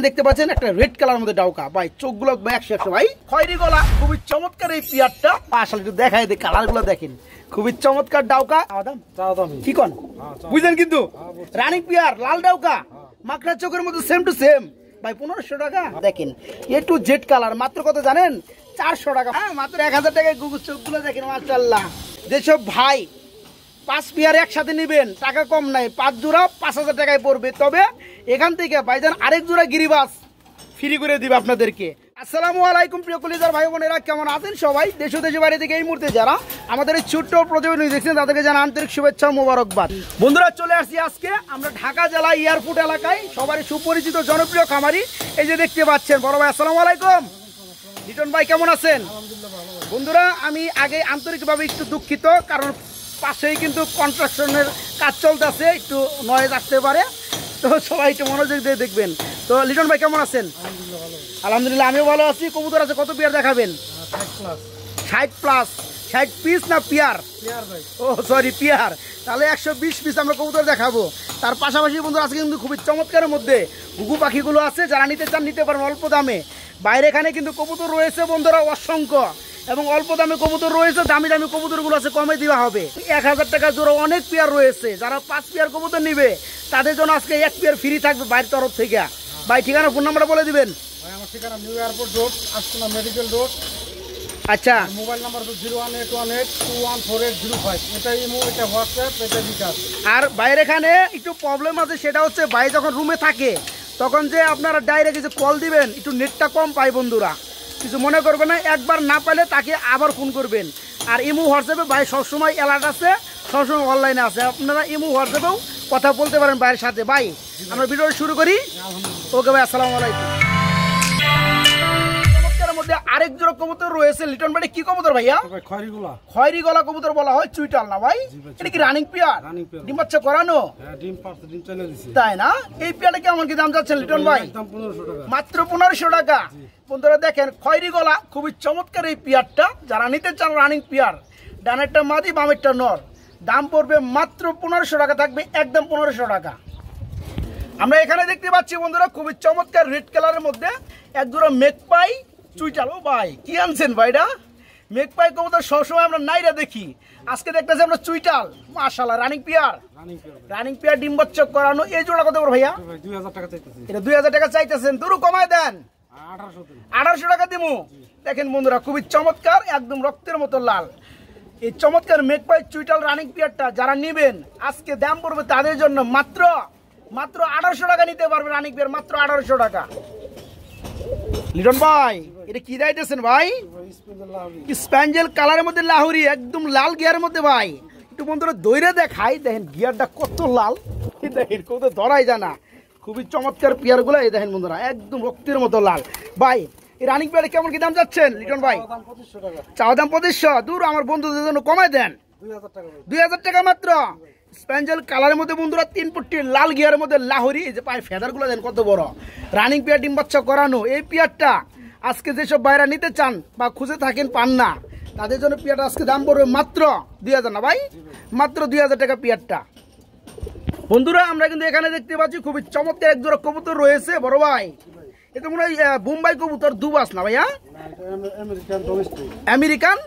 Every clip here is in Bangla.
এখানে দেখতে পাচ্ছেন একটা রেড কালার মধ্যে ডাউকা ভাই চোখগুলো একশো ভাই খয়রি গলা খুবই চমৎকার এই পিয়ারটা আসলে একটু দেখাই কালার গুলো দেখেন খুবই চমৎকার ডাউকা কি কন হ্যাঁ, বুঝলেন কিন্তু হ্যাঁ, রানিং পিয়ার লাল ডাউকা হ্যাঁ। মাকড়া চোখের মধ্যে সেম টু সেম ভাই পনেরোশো টাকা দেখেন এ টু জেড কালার মাত্র কত জানেন চারশো টাকা হ্যাঁ মাত্র এক হাজার টাকায় গুগুর চোখগুলো দেখেন মাসাল্লাহ যেসব ভাই পাঁচ পেয়ার একসাথে নেবেন টাকা কম নাই পাঁচ জোড়া পাঁচ হাজার টাকায় পড়বে তবে এখান থেকে ভাইজান আরেক জোড়া গিরিবাস ফ্রি করে দিবে আপনাদেরকে আসসালামু আলাইকুম প্রিয় কলিজার ভাই বোনেরা কেমন আছেন সবাই দেশ দেশে বাইরে থেকে এই মুহূর্তে যারা আমাদের এই ছোট্ট প্রতিবেদন দেখছেন তাদেরকে জানা আন্তরিক শুভেচ্ছা মোবারকবাদ বন্ধুরা চলে আসছি আজকে আমরা ঢাকা জেলা এয়ারপোর্ট এলাকায় সবারই সুপরিচিত জনপ্রিয় খামারি এই যে দেখতে পাচ্ছেন বড় ভাই আসসালামু আলাইকুম লিটন ভাই কেমন আছেন বন্ধুরা আমি আগে আন্তরিকভাবে একটু দুঃখিত কারণ পাশেই কিন্তু কনস্ট্রাকশনের কাজ চলতেছে একটু নয়েজ আসতে পারে তো সবাই একটু মনোযোগ দিয়ে দেখবেন তো লিটন ভাই কেমন আছেন আলহামদুলিল্লাহ আমিও ভালো আছি কবুতর আছে কত পেয়ার দেখাবেন ষাট প্লাস ষাট পিস না পিয়ার ও সরি পিয়ার তাহলে একশো বিশ পিস আমরা কবুতর দেখাবো তার পাশাপাশি বন্ধুরা আজকে কিন্তু খুবই চমৎকারের মধ্যে ঘুঘু পাখিগুলো আছে যারা নিতে চান নিতে পারেন অল্প দামে বাইরে এখানে কিন্তু কবুতর রয়েছে বন্ধুরা অসংখ্য এবং অল্প দামে কবুতর রয়েছে দামি দামি কবুতরগুলো আছে কমে দেওয়া হবে এক হাজার টাকা জোড়া অনেক পেয়ার রয়েছে যারা পাঁচ পেয়ার কবুতর নিবে তাদের জন্য আজকে এক পেয়ার ফ্রি থাকবে বাইরের তরফ থেকে ভাই ঠিকানা ফোন নাম্বারটা বলে দিবেন আমার ঠিকানা নিউ এয়ারপোর্ট মেডিকেল রোড আচ্ছা mobile number zero one eight one eight two one four eight zero five এটা ইমো এটা হোয়াটসঅ্যাপ আর বাইরে এখানে একটু প্রবলেম আছে সেটা হচ্ছে বাইরে যখন রুমে থাকে তখন যে আপনারা ডাইরেক্ট যে কল দিবেন একটু নেটটা কম পায় বন্ধুরা কিছু মনে করবে না একবার না পাইলে তাকে আবার ফোন করবেন আর ইমু হোয়াটসঅ্যাপে ভাই সবসময় অ্যালার্ট আছে সবসময় অনলাইনে আছে আপনারা ইমু হোয়াটসঅ্যাপেও কথা বলতে পারেন ভাইয়ের সাথে ভাই আমরা ভিডিও শুরু করি ওকে ভাই আসসালামু আলাইকুম আরেক জোড়া কবুতর রয়েছে লিটন বাড়ি কি কবুতর ভাইয়া খয়রিগলা খয়রিগলা কবুতর বলা হয় চুইটাল না ভাই এটা কি রানিং পিয়ার ডিম বাচ্চা করানো হ্যাঁ, তাই না এই পিয়ারটা কেমন কি দাম যাচ্ছে লিটন ভাই মাত্র পনেরোশো টাকা বন্ধুরা দেখেন গলা খুবই চমৎকার এই পিয়ারটা যারা নিতে চান রানিং পিয়ার ডানেরটা মাদি বামেরটা নর দাম পড়বে মাত্র পনেরোশো টাকা থাকবে একদম পনেরোশো টাকা আমরা এখানে দেখতে পাচ্ছি বন্ধুরা খুবই চমৎকার রেড কালারের মধ্যে এক দুটো পাই চুইটাল ও ভাই কি আনছেন ভাইরা মেঘপাই কবুতর সবসময় আমরা নাইরা দেখি আজকে দেখতেছি আমরা চুইটাল মাশাল্লাহ রানিং পিয়ার রানিং পিয়ার ডিম বাচ্চক করানো এই জোড়া কত করে ভাইয়া এটা দুই হাজার টাকা চাইতেছেন দুরু কমায় দেন আঠারোশো টাকা দিমু দেখেন বন্ধুরা খুবই চমৎকার একদম রক্তের মতো লাল এই চমৎকার মেঘপাই চুইটাল রানিং পিয়ারটা যারা নেবেন আজকে দাম পড়বে তাদের জন্য মাত্র মাত্র আঠারোশো টাকা নিতে পারবে রানিং পিয়ার মাত্র আঠারোশো টাকা লিটন ভাই এটা কি দাইতেছেন ভাই স্প্যাঞ্জেল কালারের মধ্যে লাহুরি একদম লাল গিয়ারের মধ্যে ভাই একটু বন্ধুরা দইরে দেখাই দেখেন গিয়ারটা কত লাল দেখেন কত ধরাই জানা খুবই চমৎকার পেয়ারগুলো এই দেখেন বন্ধুরা একদম রক্তের মতো লাল ভাই এই রানিং পেয়ারে কেমন কি দাম যাচ্ছেন লিটন ভাই চাওয়া দাম পঁচিশশো দূর আমার বন্ধুদের জন্য কমায় দেন দুই হাজার টাকা মাত্র স্প্যাঞ্জেল কালারের মধ্যে বন্ধুরা তিন ফুটটি লাল গিয়ারের মধ্যে লাহরি যে পায়ে ফেদারগুলো দেন কত বড় রানিং পেয়ার ডিম বাচ্চা করানো এই পেয়ারটা আজকে যেসব বাইরা নিতে চান বা খুঁজে থাকেন পান না তাদের জন্য পেয়ারটা আজকে দাম পড়বে মাত্র দুই হাজার না ভাই মাত্র দুই হাজার টাকা পেয়ারটা বন্ধুরা আমরা কিন্তু এখানে দেখতে পাচ্ছি খুবই চমৎকার একজোড়া কবুতর রয়েছে বড় ভাই এটা মনে হয় বোম্বাই কবুতর দুবাস না ভাইয়া আমেরিকান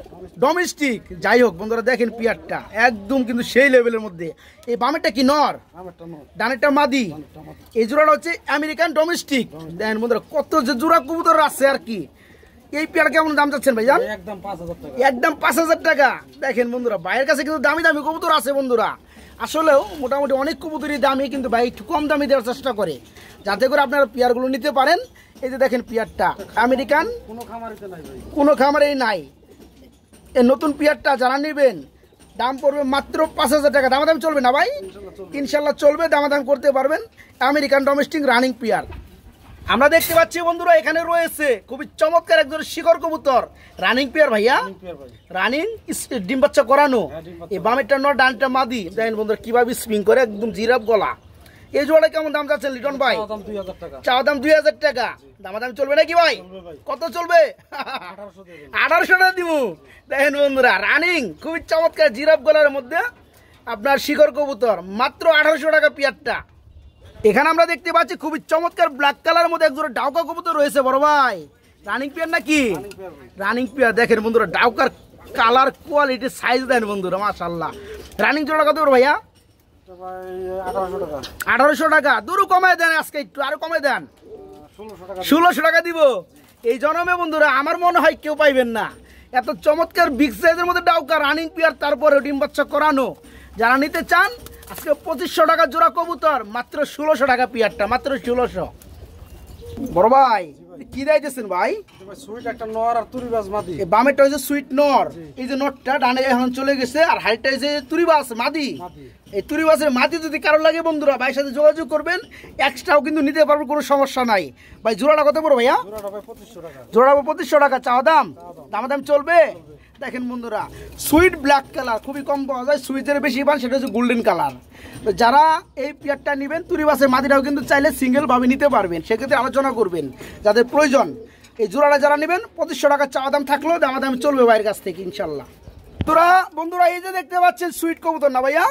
ডোমেস্টিক যাই হোক বন্ধুরা দেখেন পিয়ারটা একদম কিন্তু সেই লেভেলের মধ্যে এই বামেরটা কি নর ডানেরটা মাদি এই জোড়াটা হচ্ছে আমেরিকান ডোমেস্টিক দেখেন বন্ধুরা কত যে জোড়া কবুতর আছে আর কি এই পেয়ার কেমন দাম যাচ্ছেন ভাই একদম পাঁচ হাজার টাকা দেখেন বন্ধুরা বাইরের কাছে কিন্তু দামি দামি কবুতর আছে বন্ধুরা আসলেও মোটামুটি অনেক কবুতরি দামি কিন্তু ভাই একটু কম দামে দেওয়ার চেষ্টা করে যাতে করে আপনারা পেয়ারগুলো নিতে পারেন এই যে দেখেন পেয়ারটা আমেরিকান কোনো খামারেই নাই এই নতুন পেয়ারটা যারা নেবেন দাম পড়বে মাত্র পাঁচ হাজার টাকা দামাদাম চলবে না ভাই ইনশাল্লাহ চলবে দামাদাম করতে পারবেন আমেরিকান ডোমেস্টিক রানিং পেয়ার আমরা দেখতে পাচ্ছি বন্ধুরা এখানে রয়েছে খুবই চমৎকার একজন শিখর কবুতর রানিং পেয়ার ভাইয়া রানিং ডিম বাচ্চা করানো হ্যাঁ, এই বামেরটা নয় ডানটা মাদি দেখেন বন্ধুরা কিভাবে স্পিং করে একদম জিরাপ গলা এই জোড়া কেমন দাম যাচ্ছে লিটন ভাই চাওয়া দাম দুই হাজার টাকা দাম দাম চলবে নাকি ভাই কত চলবে আঠারোশো টাকা দিব দেখেন বন্ধুরা রানিং খুবই চমৎকার জিরাপ গলার মধ্যে আপনার শিখর কবুতর মাত্র আঠারোশো টাকা পেয়ারটা এখানে আমরা দেখতে পাচ্ছি খুবই চমৎকার ব্ল্যাক কালার মধ্যে একজোড়া ডাউকা কবুতর রয়েছে বড় ভাই রানিং পেয়ার নাকি রানিং পেয়ার দেখেন বন্ধুরা ডাউকার কালার কোয়ালিটি সাইজ দেন বন্ধুরা মাশাল্লাহ রানিং জোড়া কত বড় ভাইয়া আঠারোশো টাকা দুরু কমায় দেন আজকে একটু আরো কমে দেন ষোলোশো টাকা দিব এই জন্মে বন্ধুরা আমার মনে হয় কেউ পাইবেন না এত চমৎকার বিগ সাইজের মধ্যে ডাউকা রানিং পেয়ার তারপরে ডিম বাচ্চা করানো যারা নিতে চান আজকে পঁচিশশো টাকা জোড়া কবুতর মাত্র ষোলোশো টাকা পিয়ারটা মাত্র ষোলোশো বড় ভাই কি দাইতেছেন ভাই সুইট একটা নর আর তুরিবাস মাদি বামেরটা হয়েছে সুইট নর এই যে নরটা ডানে এখন চলে গেছে আর হাইটটা হচ্ছে তুরিবাস মাদি এই তুরিবাসের মাদি যদি কারো লাগে বন্ধুরা ভাইয়ের সাথে যোগাযোগ করবেন এক্সট্রাও কিন্তু নিতে পারবেন কোনো সমস্যা নাই ভাই জোড়াটা কত পড়ো ভাইয়া জোড়াটা পঁচিশশো টাকা চাওয়া দাম দাম চলবে দেখেন বন্ধুরা সুইট ব্ল্যাক কালার খুবই কম পাওয়া যায় সুইটের বেশি পান সেটা হচ্ছে গোল্ডেন কালার তো যারা এই পেয়ারটা নেবেন তুরিবাসের মাদিটাও কিন্তু চাইলে সিঙ্গেলভাবে নিতে পারবেন সেক্ষেত্রে আলোচনা করবেন যাদের প্রয়োজন এই জোড়াটা যারা নেবেন পঁচিশশো টাকার চাওয়া দাম থাকলেও দামা দাম চলবে বাইরের কাছ থেকে ইনশাল্লাহ তোরা বন্ধুরা এই যে দেখতে পাচ্ছেন সুইট কবুতর না ভাইয়া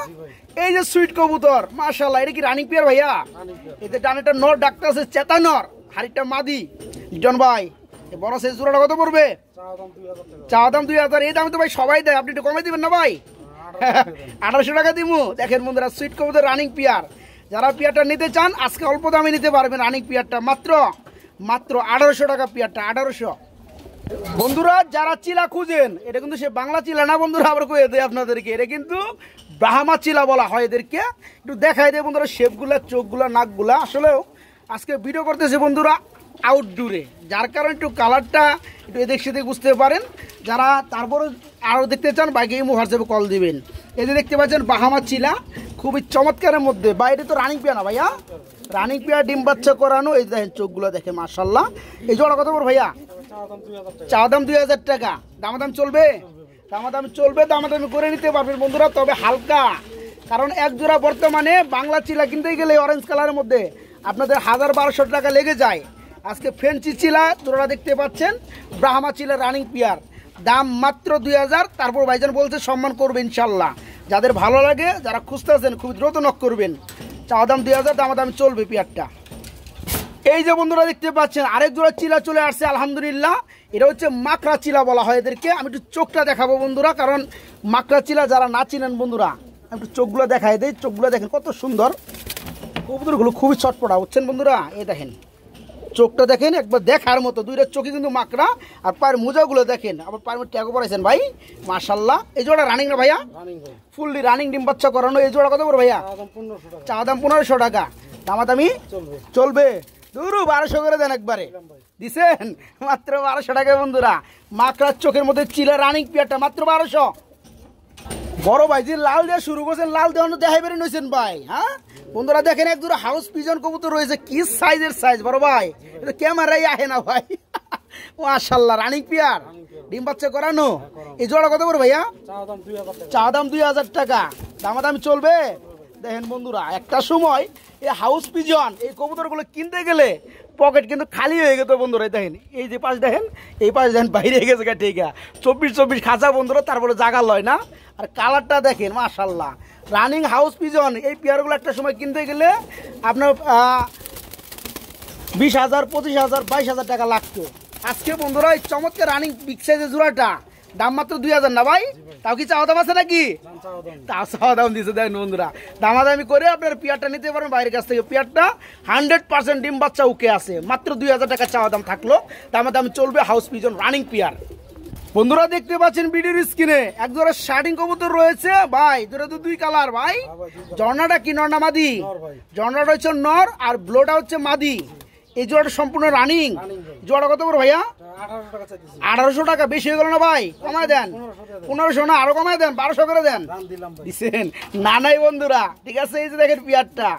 এই যে সুইট কবুতর মার্শাল্লাহ এটা কি রানিং পেয়ার ভাইয়া এতে ডানেটা নর ডাক্তার আছে চেতানর হারিটা হাড়িটা মাদি জন ভাই বড় সাইজ জোড়াটা কত পড়বে চা দাম দুই হাজার এই দামে তো ভাই সবাই দেয় আপনি একটু কমে দিবেন না ভাই আঠারোশো টাকা দিবো দেখেন বন্ধুরা সুইট কবুতর রানিং পিয়ার যারা পিয়ারটা নিতে চান আজকে অল্প দামে নিতে পারবেন রানিং পিয়ারটা মাত্র মাত্র আঠারোশো টাকা পিয়ারটা আঠারোশো বন্ধুরা যারা চিলা খুঁজেন এটা কিন্তু সে বাংলা চিলা না বন্ধুরা আবার কয়ে দেয় আপনাদেরকে এটা কিন্তু ব্রাহ্মা চিলা বলা হয় এদেরকে একটু দেখাই দেয় বন্ধুরা শেপগুলা চোখগুলা নাকগুলা আসলেও আজকে ভিডিও করতেছে বন্ধুরা আউটডোরে যার কারণে একটু কালারটা একটু এদিক সেদিক বুঝতে পারেন যারা তারপরও আরও দেখতে চান বাইকে ইমো হোয়াটসঅ্যাপে কল দেবেন এই যে দেখতে পাচ্ছেন বাহামা চিলা খুবই চমৎকারের মধ্যে বাইরে তো রানিং পেয়া না ভাইয়া রানিং পেয়া ডিম বাচ্চা করানো এই দেখেন চোখগুলো দেখে মার্শাল্লাহ এই জোড়া কথা বল ভাইয়া চা দাম দুই হাজার টাকা দাম চলবে দাম চলবে দামি করে নিতে পারবেন বন্ধুরা তবে হালকা কারণ এক জোড়া বর্তমানে বাংলা চিলা কিনতে গেলে অরেঞ্জ কালারের মধ্যে আপনাদের হাজার বারোশো টাকা লেগে যায় আজকে ফ্রেঞ্চি চিলা তোরা দেখতে পাচ্ছেন ব্রাহ্মা চিলা রানিং পিয়ার দাম মাত্র দুই হাজার তারপর ভাইজান বলছে সম্মান করবে ইনশাল্লাহ যাদের ভালো লাগে যারা আছেন খুব দ্রুত নক করবেন চাওয়া দাম দুই হাজার দামা দাম চলবে পিয়ারটা এই যে বন্ধুরা দেখতে পাচ্ছেন আরেক জোড়া চিলা চলে আসছে আলহামদুলিল্লাহ এটা হচ্ছে মাকড়া চিলা বলা হয় এদেরকে আমি একটু চোখটা দেখাবো বন্ধুরা কারণ মাকড়া চিলা যারা না চিনেন বন্ধুরা আমি একটু চোখগুলো দেখাই দিই চোখগুলো দেখেন কত সুন্দর কবুতরগুলো খুবই ছটপটা হচ্ছেন বন্ধুরা এ দেখেন চোখটা দেখেন একবার দেখার মতো দুইটা চোখে কিন্তু মাকড়া আর পায়ের মোজাগুলো দেখেন আবার পায়ের ট্যাগও পড়াইছেন ভাই মার্শাল্লাহ এই জোড়া রানিং না ভাইয়া ফুললি রানিং ডিম বাচ্চা করানো এই জোড়া কত করে ভাইয়া চা দাম পনেরোশো টাকা দামাদামি চলবে দুরু বারোশো করে দেন একবারে দিছেন মাত্র বারোশো টাকা বন্ধুরা মাকড়ার চোখের মধ্যে চিলা রানিং পিয়াটা মাত্র বারোশো বড় ভাই যে লাল দেওয়া শুরু করছেন লাল দেওয়ানো দেখাই বেরিয়ে নইছেন ভাই হ্যাঁ বন্ধুরা দেখেন এক দুটো হাউস পিজন কবুতর রয়েছে কি সাইজের সাইজ বড় ভাই এটা ক্যামেরাই আহে না ভাই মাশাল্লাহ রানিক পিয়ার ডিম বাচ্চা করানো এই জোড়া কত বড় ভাইয়া চা দাম দুই হাজার টাকা দামি চলবে দেখেন বন্ধুরা একটা সময় এই হাউস পিজন এই কবুতরগুলো কিনতে গেলে পকেট কিন্তু খালি হয়ে গেত বন্ধুরা দেখেন এই যে পাশ দেখেন এই পাশ দেখেন বাইরে গেছে গা ঠিক চব্বিশ চব্বিশ খাঁচা বন্ধুরা তারপরে জাগা লয় না আর কালারটা দেখেন মাশাল্লাহ রানিং হাউস পিজন এই পেয়ারগুলো একটা সময় কিনতে গেলে আপনার বিশ হাজার পঁচিশ হাজার বাইশ হাজার টাকা লাগতো আজকে বন্ধুরা এই চমৎকার রানিং বিগ সাইজের জোড়াটা দাম মাত্র দুই হাজার না ভাই তাও কি চাওয়া দাম আছে নাকি তাও চাওয়া দাম দিচ্ছে দেখেন বন্ধুরা দামাদামি করে আপনার পিয়ারটা নিতে পারবেন বাইরের কাছ থেকে পিয়ারটা হান্ড্রেড পার্সেন্ট ডিম বাচ্চা উকে আছে মাত্র দুই হাজার টাকা চাওয়া দাম থাকলো দামাদামি চলবে হাউস পিজন রানিং পিয়ার বন্ধুরা দেখতে পাচ্ছেন ভিডিওর স্ক্রিনে এক জোড়া শার্টিং কবুতর রয়েছে ভাই দুটো তো দুই কালার ভাই ঝর্ণাটা কি নর না মাদি ঝর্ণাটা হচ্ছে নর আর ব্লোটা হচ্ছে মাদি এই জোড়াটা সম্পূর্ণ রানিং জোড়া কত বড় ভাইয়া আঠারোশো টাকা বেশি হয়ে গেল না ভাই কমায় দেন পনেরোশো না আরো কমায় দেন বারোশো করে দেন দিচ্ছেন না নাই বন্ধুরা ঠিক আছে এই যে দেখেন পিয়ারটা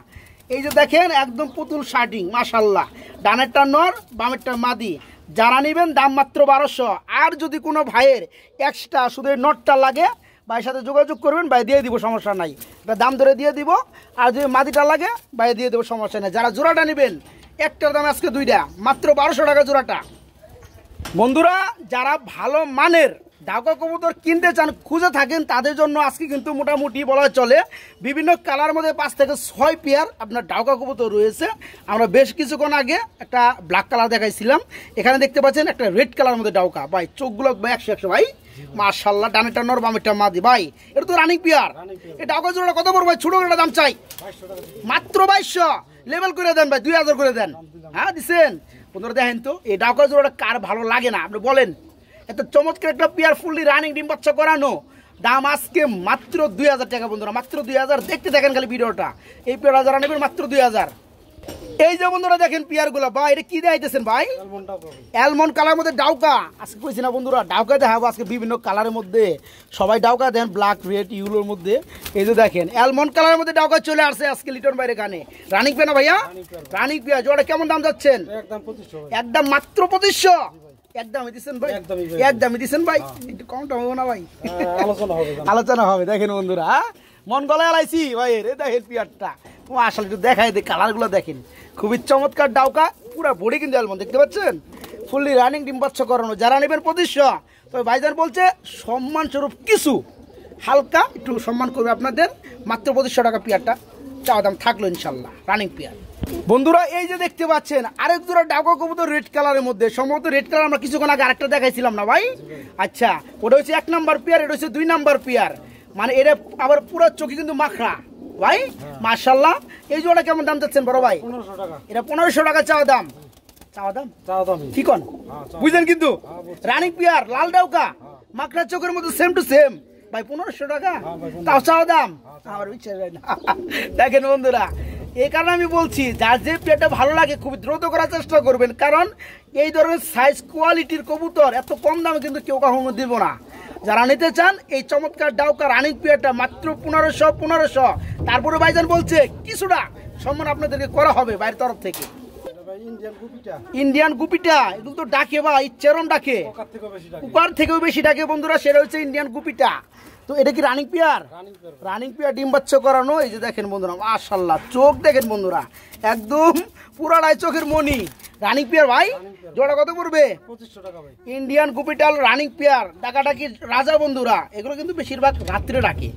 এই যে দেখেন একদম পুতুল শার্টিং মাসাল্লাহ ডানেরটা নর বামেরটা মাদি যারা নেবেন দাম মাত্র বারোশো আর যদি কোনো ভাইয়ের এক্সট্রা শুধু নটটা লাগে ভাইয়ের সাথে যোগাযোগ করবেন ভাই দিয়ে দিব সমস্যা নাই এটা দাম ধরে দিয়ে দিব আর যদি মাদিটা লাগে ভাই দিয়ে দেবো সমস্যা নাই যারা জোড়াটা নেবেন একটার দাম আজকে দুইটা মাত্র বারোশো টাকা জোড়াটা বন্ধুরা যারা ভালো মানের ডাকা কবুতর কিনতে চান খুঁজে থাকেন তাদের জন্য আজকে কিন্তু মোটামুটি বলা চলে বিভিন্ন কালার মধ্যে পাঁচ থেকে ছয় পেয়ার আপনার ডাকা কবুতর রয়েছে আমরা বেশ কিছুক্ষণ আগে একটা ব্ল্যাক কালার দেখাইছিলাম এখানে দেখতে পাচ্ছেন একটা রেড কালার মধ্যে ডাউকা ভাই চোখগুলো একশো একশো ভাই মার্শাল্লাহ ডানেটা নর মা মাদি ভাই এটা তো রানিং পেয়ার এই ডাউকা জোড়া কত বড় ভাই ছোটো একটা দাম চাই মাত্র বাইশশো লেভেল করে দেন ভাই দুই হাজার করে দেন হ্যাঁ দিচ্ছেন পনেরো দেখেন তো এই ডাউকা জোড়াটা কার ভালো লাগে না আপনি বলেন এত চমৎকার একটা পেয়ার ফুললি রানিং ডিম বাচ্চা করানো দাম আজকে মাত্র দুই হাজার টাকা বন্ধুরা মাত্র দুই হাজার দেখতে দেখেন খালি ভিডিওটা এই পেয়ার হাজার নেবেন মাত্র দুই হাজার এই যে বন্ধুরা দেখেন পিয়ারগুলো ভাই এটা কি দেখাইতেছেন ভাই অ্যালমন কালার মধ্যে ডাউকা আজকে কইছি না বন্ধুরা ডাউকা দেখাবো আজকে বিভিন্ন কালারের মধ্যে সবাই ডাউকা দেখেন ব্ল্যাক রেড ইউলোর মধ্যে এই যে দেখেন অ্যালমন কালারের মধ্যে ডাউকা চলে আসছে আজকে লিটন বাইরে কানে রানিক পেনা ভাইয়া রানিক পেয়া জোড়া কেমন দাম যাচ্ছেন একদম মাত্র পঁচিশশো একদমই দিচ্ছেন ভাই একদমই দিচ্ছেন ভাই হ্যাঁ। একটু কম টম না ভাই হ্যাঁ, আলোচনা হবে আলোচনা হবে দেখেন বন্ধুরা হ্যাঁ? মন গলায় আলাইছি ভাই রে দেখেন পিয়ারটা ও আসলে একটু দেখাই দে কালারগুলো দেখেন খুবই চমৎকার ডাউকা পুরো বডি কিন্তু অ্যালমন্ড দেখতে পাচ্ছেন ফুললি রানিং ডিম বাচ্চা করানো যারা নেবেন প্রতিষ্ঠা তবে ভাইজান বলছে সম্মানস্বরূপ কিছু হালকা একটু সম্মান করবে আপনাদের মাত্র পঁচিশশো টাকা পিয়ারটা চাওয়া দাম থাকলো ইনশাল্লাহ রানিং পেয়ার বন্ধুরা এই যে দেখতে পাচ্ছেন আরেক জোড়া ডাকা কবুতর রেড কালারের মধ্যে সম্ভবত রেড কালার আমরা কিছুক্ষণ আগে আরেকটা দেখাইছিলাম না ভাই আচ্ছা ওটা হচ্ছে এক নাম্বার পেয়ার এটা হচ্ছে দুই নাম্বার পেয়ার মানে এটা আবার পুরো চোখে কিন্তু মাখরা ভাই মার্শাল্লাহ এই জোড়া কেমন দাম চাচ্ছেন বড় ভাই এটা পনেরোশো টাকা চাওয়া দাম দাম দাম ঠিক হ্যাঁ, বুঝলেন কিন্তু রানিং হ্যাঁ, পেয়ার লাল ডাউকা মাকড়ার চোখের মতো সেম টু সেম ভাই পনেরোশো টাকা হ্যাঁ, তাও চাও দাম হ্যাঁ, আমার ইচ্ছা যায় না দেখেন বন্ধুরা এই কারণে আমি বলছি যার যে প্লেটটা ভালো লাগে খুবই দ্রুত করার চেষ্টা করবেন কারণ এই ধরনের সাইজ কোয়ালিটির কবুতর এত কম দামে কিন্তু কেউ কখনো দিব না যারা নিতে চান এই চমৎকার ডাউকা রানিং প্লেয়ারটা মাত্র পনেরোশো পনেরোশো তারপরে ভাইজান বলছে কিছুটা সম্মান আপনাদেরকে করা হবে বাইরের তরফ থেকে ইন্ডিয়ান গুপিটা এগুলো তো ডাকে ভাই চেরম ডাকে উপার থেকেও বেশি ডাকে বন্ধুরা সেটা হচ্ছে ইন্ডিয়ান গুপিটা তো এটা কি রানিং পেয়ার রানিং পেয়ার ডিম বাচ্চা করানো এই যে দেখেন বন্ধুরা মাসাল্লাহ চোখ দেখেন বন্ধুরা একদম পুরাটাই চোখের মনি রানিং পেয়ার ভাই জোড়া কত পড়বে ইন্ডিয়ান গুপিটাল রানিং পেয়ার ডাকাটা কি রাজা বন্ধুরা এগুলো কিন্তু বেশিরভাগ রাত্রে ডাকে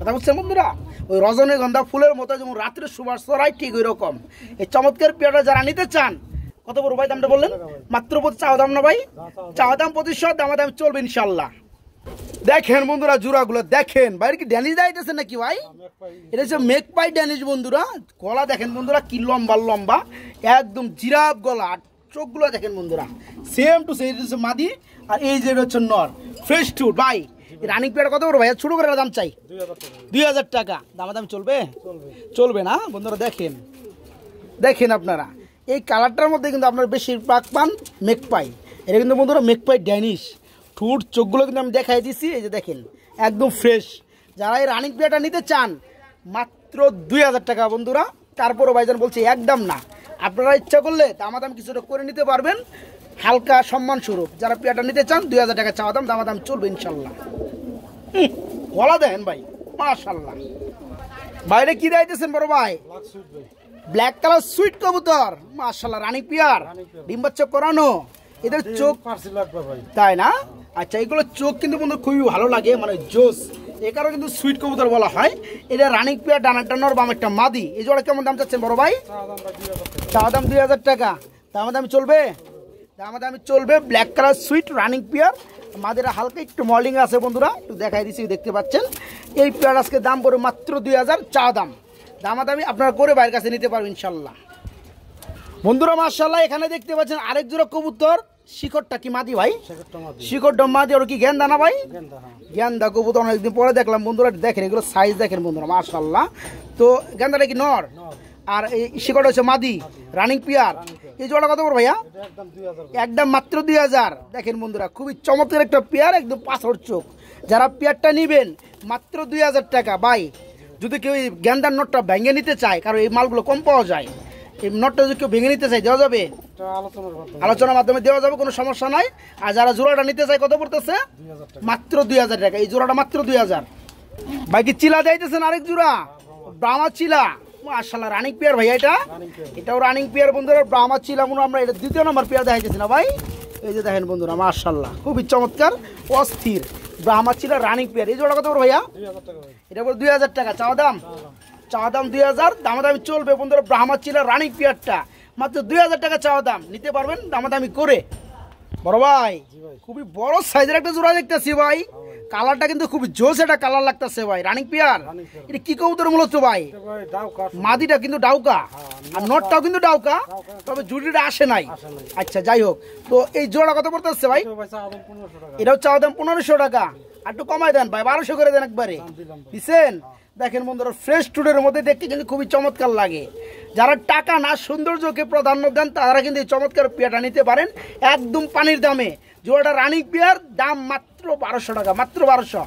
কথা বলছেন বন্ধুরা ওই রজনীগন্ধা ফুলের মতো যেমন রাত্রে সুবাস সরাই ঠিক ওই রকম এই চমৎকার পেয়ারা যারা নিতে চান কত বড় ভাই দামটা বললেন মাত্র প্রতি চাওয়া দাম না ভাই চাওয়া দাম পঁচিশশো দামা দাম চলবে ইনশাল্লাহ দেখেন বন্ধুরা জোড়াগুলো দেখেন বাইরে কি ড্যানিজ দাইতেছে নাকি ভাই এটা হচ্ছে মেক পাই ড্যানিশ বন্ধুরা গলা দেখেন বন্ধুরা কি লম্বা লম্বা একদম জিরাপ গলা আর চোখগুলো দেখেন বন্ধুরা সেম টু সেম মাদি আর এই যে হচ্ছে নর ফ্রেশ টু বাই রানিং পেয়ার কত বড় ভাইয়া ছোটো করে দাম চাই দুই হাজার টাকা দাম চলবে চলবে না বন্ধুরা দেখেন দেখেন আপনারা এই কালারটার মধ্যে কিন্তু আপনার বেশিরভাগ পান মেকপাই এটা কিন্তু বন্ধুরা মেকপাই ড্যানিশ ঠুট চোখগুলো কিন্তু আমি দেখাই দিছি এই যে দেখেন একদম ফ্রেশ যারা এই রানিং পেয়ারটা নিতে চান মাত্র দুই হাজার টাকা বন্ধুরা তারপরও ভাইজান বলছে একদম না আপনারা ইচ্ছা করলে দাম কিছুটা করে নিতে পারবেন হালকা সম্মান স্বরূপ যারা পেয়াটা নিতে চান দুই হাজার টাকা চাওয়া দাম দামা দাম চলবে ইনশাল্লাহ গলা দেন ভাই মাশাল্লাহ বাইরে কি দাইতেছেন বড় ভাই ব্ল্যাক কালার সুইট কবুতর মাশাল্লাহ রানী পিয়ার ডিম বাচ্চা করানো এদের চোখ তাই না আচ্ছা এগুলো চোখ কিন্তু বন্ধু খুবই ভালো লাগে মানে জোস এ কারণে কিন্তু সুইট কবুতর বলা হয় এটা রানিং পিয়ার ডানা টানোর বাম একটা মাদি এই জোড়া কেমন দাম চাচ্ছেন বড় ভাই চাওয়া দাম দুই হাজার টাকা দাম আমি চলবে আমাদের আমি চলবে black colour sweet running pair আমাদের হালকা একটু মলিং আছে বন্ধুরা একটু দেখাই দিচ্ছি দেখতে পাচ্ছেন এই পেয়ার আজকে দাম পড়ে মাত্র দুই হাজার চা দাম দামাদামি আপনারা করে বাইরের কাছে নিতে পারবেন ইনশাল্লাহ বন্ধুরা মার্শাল্লাহ এখানে দেখতে পাচ্ছেন আরেক জোড়া কবুতর শিকড়টা কি মাদি ভাই শিখরটা মাদি ওর কি গেন্দা না ভাই হ্যাঁ। গেন্দা কবুতর অনেকদিন পরে দেখলাম বন্ধুরা দেখেন এগুলো সাইজ দেখেন বন্ধুরা মার্শাল্লাহ তো গেন্দাটা কি নর আর এই শিকড় হচ্ছে মাদি রানিং পিয়ার এই জোড়া কত বড় ভাইয়া একদম মাত্র দুই হাজার দেখেন বন্ধুরা খুবই চমৎকার একটা পেয়ার একদম পাঁচর চোখ যারা পেয়ারটা নেবেন মাত্র দুই হাজার টাকা বাই যদি কেউ এই গ্যান্দার নোটটা ভেঙে নিতে চায় কারণ এই মালগুলো কম পাওয়া যায় এই নটটা যদি কেউ ভেঙে নিতে চায় দেওয়া যাবে আলোচনার মাধ্যমে দেওয়া যাবে কোনো সমস্যা নাই আর যারা জোড়াটা নিতে চায় কত পড়তেছে মাত্র দুই হাজার টাকা এই জোড়াটা মাত্র দুই হাজার বাইকে চিলা যাইতেছেন আরেক জোড়া ব্রামা চিলা মাশাল্লাহ রানিং পেয়ার ভাই এটা এটাও রানিং পেয়ার বন্ধুরা ব্রাহ্মা ছিলাম আমরা এটা দ্বিতীয় নম্বর পেয়ার দেখাইতেছি না ভাই এই যে দেখেন বন্ধুরা মাশাল্লাহ খুবই চমৎকার অস্থির ব্রাহ্মা ছিল রানিং পেয়ার এই জোড়া কত করে ভাইয়া এটা বল দুই হাজার টাকা চাওয়া দাম চাওয়া দাম দুই হাজার দামি চলবে বন্ধুরা ব্রাহ্মা ছিল রানিং পেয়ারটা মাত্র দুই হাজার টাকা চাওয়া দাম নিতে পারবেন দামি করে বড় ভাই খুবই বড় সাইজের একটা জোড়া দেখতেছি ভাই কালারটা কিন্তু খুব জোস একটা কালার লাগতেছে ভাই রানিং পিয়ার এটা কি কবুতর মূলত ভাই মাদিটা কিন্তু ডাউকা হ্যাঁ, আর নটটাও কিন্তু ডাউকা তবে জুড়িটা আসে নাই আচ্ছা যাই হোক তো এই জোড়া কত পড়তেছে ভাই এটাও চাওয়া দাম পনেরোশো টাকা আর একটু কমাই দেন ভাই বারোশো করে দেন একবারে দিচ্ছেন দেখেন বন্ধুরা ফ্রেশ টুডের মধ্যে দেখতে কিন্তু খুবই চমৎকার লাগে যারা টাকা না সৌন্দর্যকে প্রাধান্য দেন তারা কিন্তু চমৎকার পেয়াটা নিতে পারেন একদম পানির দামে জোয়াটা রানিক পেয়ার দাম মাত্র বারোশো টাকা মাত্র বারোশো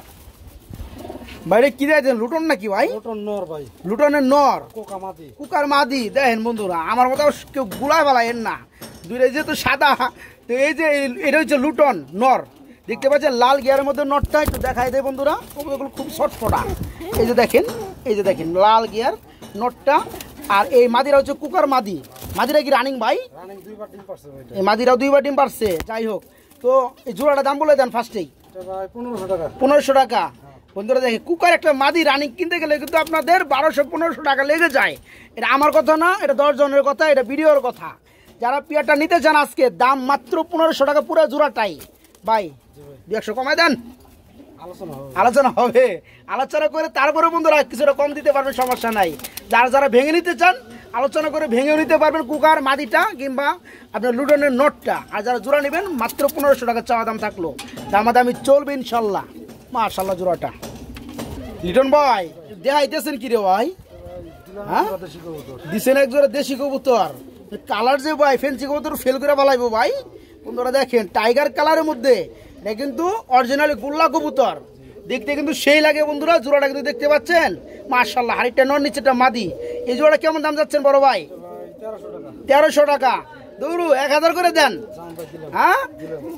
বাইরে কি দেন লুটন নাকি ভাই লুটন নর ভাই লুটনের নর কুকার মাদি কুকার মাদি দেখেন বন্ধুরা আমার মতো কেউ গুলায় এর না দুইটা যেহেতু সাদা তো এই যে এটা হচ্ছে লুটন নর দেখতে পাচ্ছেন লাল গিয়ারের মধ্যে নটটা একটু দেখাই দেয় বন্ধুরা ওগুলো খুব শর্টফটা এই যে দেখেন এই যে দেখেন লাল গিয়ার নটটা আর এই মাদিরা হচ্ছে কুকার মাদি মাদিরা কি রানিং ভাই এই মাদিরাও দুইবার ডিম পারছে যাই হোক তো এই জোড়াটা দাম বলে দেন ফার্স্টেই পনেরোশো টাকা বন্ধুরা দেখে কুকার একটা মাদি রানিং কিনতে গেলে কিন্তু আপনাদের বারোশো পনেরোশো টাকা লেগে যায় এটা আমার কথা না এটা দশজনের কথা এটা ভিডিওর কথা যারা পিয়ারটা নিতে চান আজকে দাম মাত্র পনেরোশো টাকা পুরো জোড়াটাই ভাই দু একশো কমায় দেন আলোচনা হবে আলোচনা করে তারপরে বন্ধুরা কিছুটা কম দিতে পারবেন সমস্যা নাই যারা যারা ভেঙে নিতে চান আলোচনা করে ভেঙেও নিতে পারবেন কুকার মাদিটা কিংবা আপনার লুডনের নোটটা আর যারা জোড়া নেবেন মাত্র পনেরোশো টাকা চাওয়া দাম থাকলো দামি চলবে ইনশাল্লাহ মাশাল্লাহ জোড়াটা লিটন ভাই দেখাইতেছেন কি রে ভাই হ্যাঁ দিছেন এক জোড়া দেশি কবুতর কালার যে ভাই ফেন্সি কবুতর ফেল করে বালাইবো ভাই বন্ধুরা দেখেন টাইগার কালারের মধ্যে এটা কিন্তু অরিজিনাল গুল্লা কবুতর দেখতে কিন্তু সেই লাগে বন্ধুরা জোড়াটা কিন্তু দেখতে পাচ্ছেন মার্শাল্লাহ হাড়িটা নর নিচেটা মাদি এই জোড়াটা কেমন দাম যাচ্ছেন বড় ভাই তেরোশো টাকা দৌড়ু এক হাজার করে দেন হ্যাঁ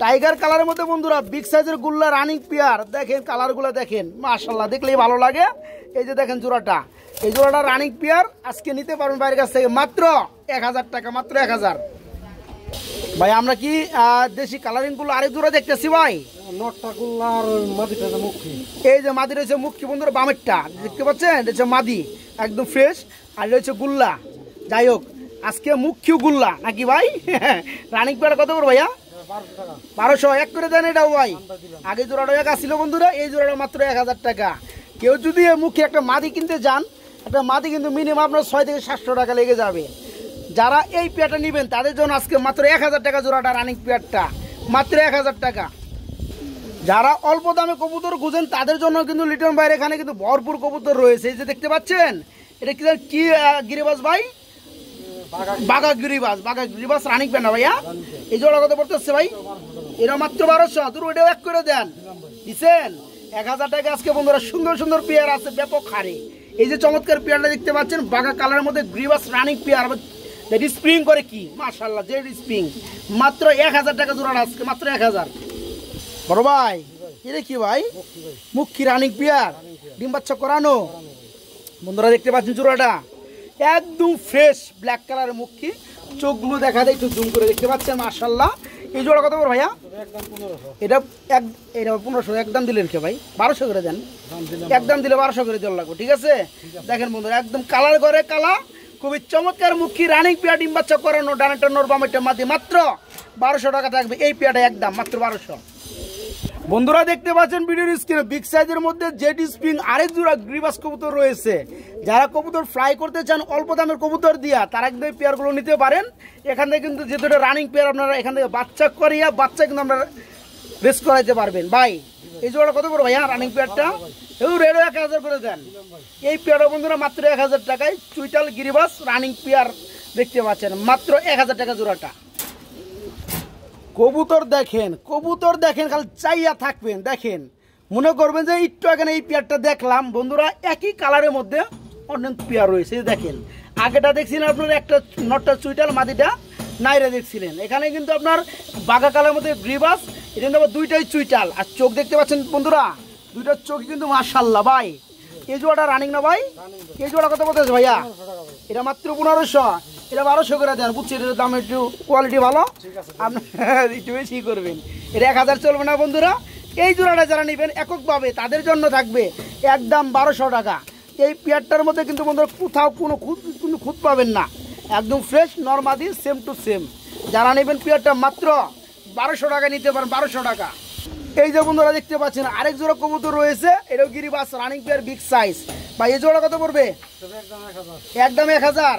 টাইগার কালারের মধ্যে বন্ধুরা বিগ সাইজের গুল্লা রানিং পেয়ার দেখেন কালারগুলো দেখেন মার্শাল্লাহ দেখলেই ভালো লাগে এই যে দেখেন জোড়াটা এই জোড়াটা রানিং পেয়ার আজকে নিতে পারবেন বাইরের কাছ থেকে মাত্র এক হাজার টাকা মাত্র এক হাজার ভাই আমরা কি দেশি কালারিংগুলো আরেক দূরে দেখতেছি ভাই এই যে মাদি রয়েছে মুখী বন্ধুর বামেরটা দেখতে পাচ্ছেন রয়েছে মাদি একদম ফ্রেশ আর রয়েছে গুল্লা যাই হোক আজকে মুখ্য গুল্লা নাকি ভাই রানিং পেয়ার কত করে ভাইয়া বারোশো এক করে দেন এটাও ভাই আগে জোড়াটা একা ছিল বন্ধুরা এই জোড়াটা মাত্র এক হাজার টাকা কেউ যদি মুখে একটা মাদি কিনতে যান একটা মাদি কিন্তু মিনিমাম আপনার ছয় থেকে সাতশো টাকা লেগে যাবে যারা এই পেয়ারটা নেবেন তাদের জন্য আজকে মাত্র এক হাজার টাকা জোড়াটা রানিং পেয়ারটা মাত্র এক হাজার টাকা যারা অল্প দামে কবুতর খুঁজেন তাদের জন্য কিন্তু লিটন ভাইয়ের এখানে কিন্তু ভরপুর কবুতর রয়েছে এই যে দেখতে পাচ্ছেন এটা কি কি গিরিবাস ভাই বাঘা গিরিবাস বাঘা গিরিবাস রানিং পেন ভাইয়া এই জোড়া কত পড়তেছে ভাই এটা মাত্র বারোশো দূর ওইটাও এক করে দেন দিচ্ছেন এক হাজার টাকা আজকে বন্ধুরা সুন্দর সুন্দর পেয়ার আছে ব্যাপক হারে এই যে চমৎকার পেয়ারটা দেখতে পাচ্ছেন বাঘা কালারের মধ্যে গ্রিবাস রানিং পেয়ার স্প্রিং করে কি মাশাল্লাহ যে স্প্রিং মাত্র এক হাজার টাকা জোড়া আজকে মাত্র এক হাজার বড় ভাই এটা কি ভাই মুখি রানিক বিয়ার ডিম বাচ্চা করানো বন্ধুরা দেখতে পাচ্ছেন জোড়াটা একদম ফ্রেশ ব্ল্যাক কালারের মুখি চোখগুলো দেখা যায় একটু জুম করে দেখতে পাচ্ছেন মাশাল্লাহ এই জোড়া কত বড় ভাইয়া এটা এক এটা পনেরোশো একদম দিলেন কে ভাই বারোশো করে দেন একদম দিলে বারোশো করে দেওয়া লাগবে ঠিক আছে দেখেন বন্ধুরা একদম কালার করে কালা খুবই চমৎকার মুখী রানিং পেয়ার ডিম বাচ্চা করানো ডানাটা নরবামেটা মাদি মাত্র বারোশো টাকা থাকবে এই পেয়ারটা একদম মাত্র বারোশো বন্ধুরা দেখতে পাচ্ছেন ভিডিওর স্ক্রিনে বিগ সাইজের মধ্যে জেট স্প্রিং আরেক জোড়া গ্রিবাস কবুতর রয়েছে যারা কবুতর ফ্রাই করতে চান অল্প দামের কবুতর দিয়া তারা কিন্তু এই পেয়ারগুলো নিতে পারেন এখান থেকে কিন্তু যে দুটো রানিং পেয়ার আপনারা এখান থেকে বাচ্চা করিয়া বাচ্চা কিন্তু আপনারা রেস্ট করাইতে পারবেন ভাই এই জোড়াটা কত বড় ভাইয়া রানিং পেয়ারটা এক হাজার করে দেন এই পেয়ারা বন্ধুরা মাত্র এক হাজার টাকায় চুইটাল গিরিবাস রানিং পেয়ার দেখতে পাচ্ছেন মাত্র এক হাজার টাকা জোড়াটা কবুতর দেখেন কবুতর দেখেন খালি চাইয়া থাকবেন দেখেন মনে করবেন যে একটু এখানে এই পেয়ারটা দেখলাম বন্ধুরা একই কালারের মধ্যে অনেক পেয়ার রয়েছে দেখেন আগেটা দেখছিলেন আপনার একটা নটটা চুইটাল মাদিটা নাইরা দেখছিলেন এখানে কিন্তু আপনার বাঘা কালার মধ্যে গ্রিবাস এটা কিন্তু আবার দুইটাই চুইটাল আর চোখ দেখতে পাচ্ছেন বন্ধুরা দুইটার চোখ কিন্তু মার্শাল্লাহ ভাই এই জোড়াটা রানিং না ভাই এই জোড়া কত বলতেছে ভাইয়া এটা মাত্র পনেরোশো এটা বারোশো করে দেন বুঝছি এটার দাম একটু কোয়ালিটি ভালো আপনার একটু বেশি করবেন এটা এক হাজার চলবে না বন্ধুরা এই জোড়াটা যারা নেবেন এককভাবে তাদের জন্য থাকবে একদম বারোশো টাকা এই পেয়ারটার মধ্যে কিন্তু বন্ধুরা কোথাও কোনো খুঁত কোনো খুঁত পাবেন না একদম ফ্রেশ নর্মাদি সেম টু সেম যারা নেবেন পেয়ারটা মাত্র বারোশো টাকা নিতে পারেন বারোশো টাকা এই যে বন্ধুরা দেখতে পাচ্ছেন আরেক জোড়া কবুতর রয়েছে এটাও গিরিবাস রানিং পেয়ার বিগ সাইজ বা এই জোড়া কত পড়বে একদম এক হাজার